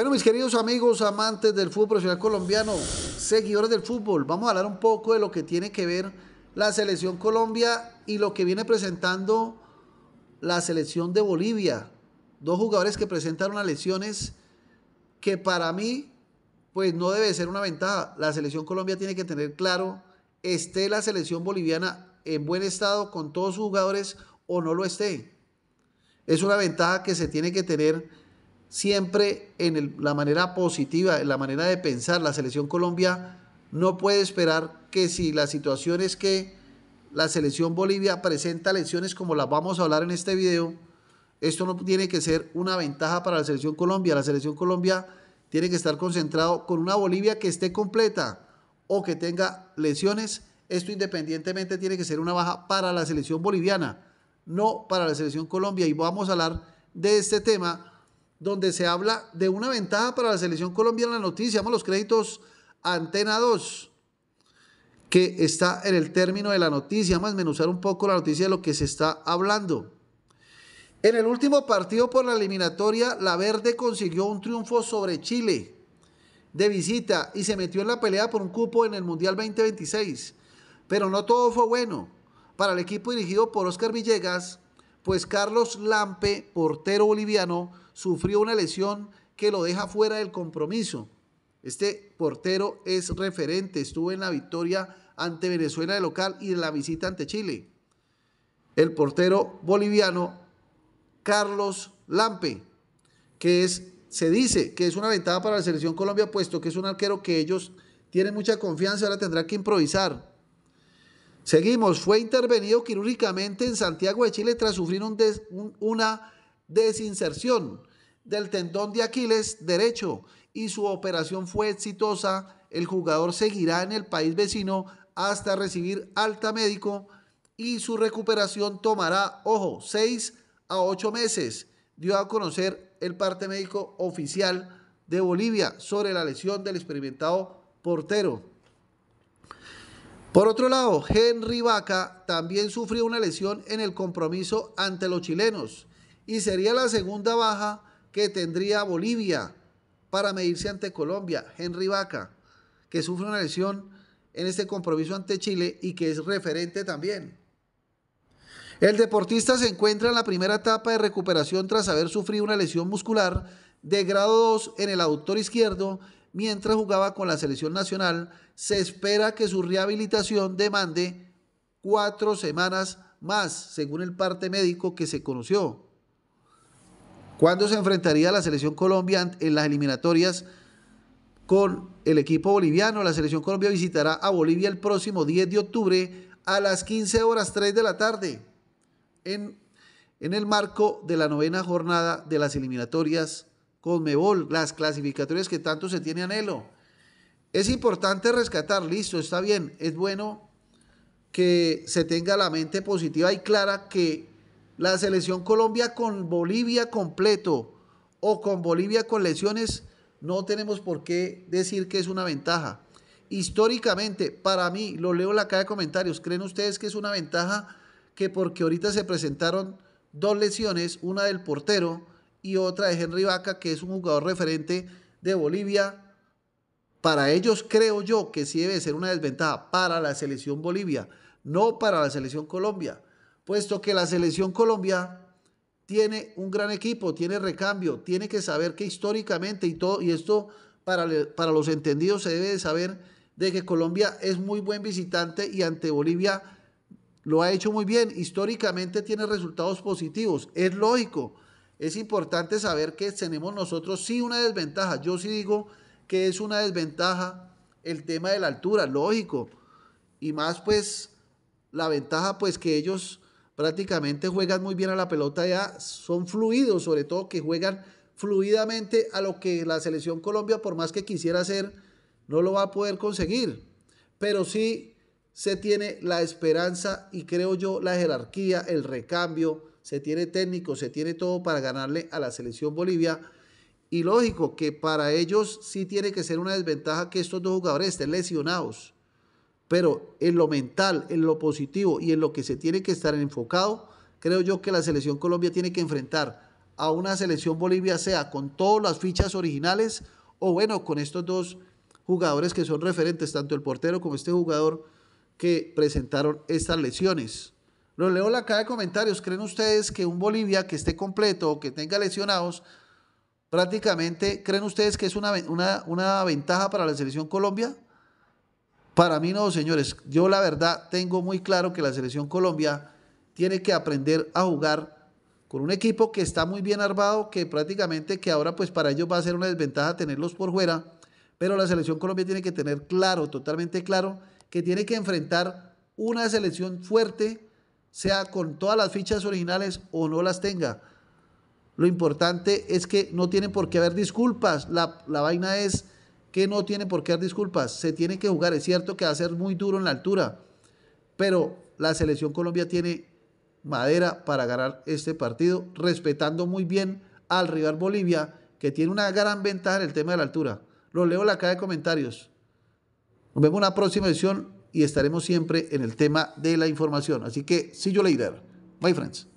Bueno, mis queridos amigos, amantes del fútbol profesional colombiano, seguidores del fútbol, vamos a hablar un poco de lo que tiene que ver la selección Colombia y lo que viene presentando la selección de Bolivia. Dos jugadores que presentaron las lesiones que para mí, pues no debe ser una ventaja. La selección Colombia tiene que tener claro, esté la selección boliviana en buen estado con todos sus jugadores o no lo esté. Es una ventaja que se tiene que tener siempre en la manera positiva, en la manera de pensar. La selección Colombia no puede esperar que si la situación es que la selección Bolivia presenta lesiones como las vamos a hablar en este video, esto no tiene que ser una ventaja para la selección Colombia. La selección Colombia tiene que estar concentrado con una Bolivia que esté completa o que tenga lesiones. Esto independientemente tiene que ser una baja para la selección boliviana, no para la selección Colombia. Y vamos a hablar de este tema donde se habla de una ventaja para la selección colombiana en la noticia. Vamos a los créditos Antena 2, que está en el término de la noticia. Vamos a desmenuzar un poco la noticia de lo que se está hablando. En el último partido por la eliminatoria, La Verde consiguió un triunfo sobre Chile de visita y se metió en la pelea por un cupo en el Mundial 2026. Pero no todo fue bueno. Para el equipo dirigido por Oscar Villegas, pues Carlos Lampe, portero boliviano, sufrió una lesión que lo deja fuera del compromiso. Este portero es referente, estuvo en la victoria ante Venezuela de local y en la visita ante Chile. El portero boliviano Carlos Lampe, que es, se dice que es una ventaja para la selección Colombia, puesto que es un arquero que ellos tienen mucha confianza, ahora tendrá que improvisar. Seguimos, fue intervenido quirúrgicamente en Santiago de Chile tras sufrir una desinserción del tendón de Aquiles derecho y su operación fue exitosa, el jugador seguirá en el país vecino hasta recibir alta médico y su recuperación tomará, ojo, 6 a 8 meses. Dio a conocer el parte médico oficial de Bolivia sobre la lesión del experimentado portero. Por otro lado, Henry Vaca también sufrió una lesión en el compromiso ante los chilenos y sería la segunda baja que tendría Bolivia para medirse ante Colombia, Henry Vaca, que sufre una lesión en este compromiso ante Chile y que es referente también. El deportista se encuentra en la primera etapa de recuperación tras haber sufrido una lesión muscular de grado 2 en el aductor izquierdo mientras jugaba con la selección nacional. Se espera que su rehabilitación demande cuatro semanas más, según el parte médico que se conoció. ¿Cuándo se enfrentaría la selección Colombia en las eliminatorias con el equipo boliviano? La selección Colombia visitará a Bolivia el próximo 10 de octubre a las 15 horas 3 de la tarde en, el marco de la novena jornada de las eliminatorias Mebol, las clasificatorias que tanto se tiene anhelo. Es importante rescatar, listo, está bien, es bueno que se tenga la mente positiva y clara que la selección Colombia con Bolivia completo o con Bolivia con lesiones, no tenemos por qué decir que es una ventaja. Históricamente, para mí, lo leo en la caja de comentarios, ¿creen ustedes que es una ventaja que porque ahorita se presentaron dos lesiones, una del portero y otra de Henry Vaca, que es un jugador referente de Bolivia? Para ellos creo yo que sí debe ser una desventaja para la selección Bolivia, no para la selección Colombia puesto que la selección Colombia tiene un gran equipo, tiene recambio, tiene que saber que históricamente y todo, y esto para, para los entendidos se debe de saber de que Colombia es muy buen visitante y ante Bolivia lo ha hecho muy bien, históricamente tiene resultados positivos, es lógico. Es importante saber que tenemos nosotros sí una desventaja. Yo sí digo que es una desventaja el tema de la altura, lógico. Y más pues la ventaja pues que ellos prácticamente juegan muy bien a la pelota ya, son fluidos, sobre todo que juegan fluidamente a lo que la selección Colombia, por más que quisiera hacer, no lo va a poder conseguir. Pero sí se tiene la esperanza y creo yo la jerarquía, el recambio, se tiene técnico, se tiene todo para ganarle a la selección Bolivia. Y lógico que para ellos sí tiene que ser una desventaja que estos dos jugadores estén lesionados pero en lo mental, en lo positivo y en lo que se tiene que estar enfocado, creo yo que la selección Colombia tiene que enfrentar a una selección Bolivia, sea con todas las fichas originales o bueno, con estos dos jugadores que son referentes, tanto el portero como este jugador que presentaron estas lesiones. Lo leo la caja de comentarios. ¿Creen ustedes que un Bolivia que esté completo o que tenga lesionados, prácticamente, creen ustedes que es una, una, una ventaja para la selección Colombia? Para mí no, señores. Yo la verdad tengo muy claro que la selección Colombia tiene que aprender a jugar con un equipo que está muy bien armado, que prácticamente que ahora pues para ellos va a ser una desventaja tenerlos por fuera, pero la selección Colombia tiene que tener claro, totalmente claro, que tiene que enfrentar una selección fuerte, sea con todas las fichas originales o no las tenga. Lo importante es que no tienen por qué haber disculpas. La, la vaina es que no tiene por qué dar disculpas, se tiene que jugar, es cierto que va a ser muy duro en la altura, pero la selección Colombia tiene madera para ganar este partido, respetando muy bien al rival Bolivia, que tiene una gran ventaja en el tema de la altura. lo leo en la caja de comentarios. Nos vemos en la próxima edición y estaremos siempre en el tema de la información. Así que, see yo Bye, friends.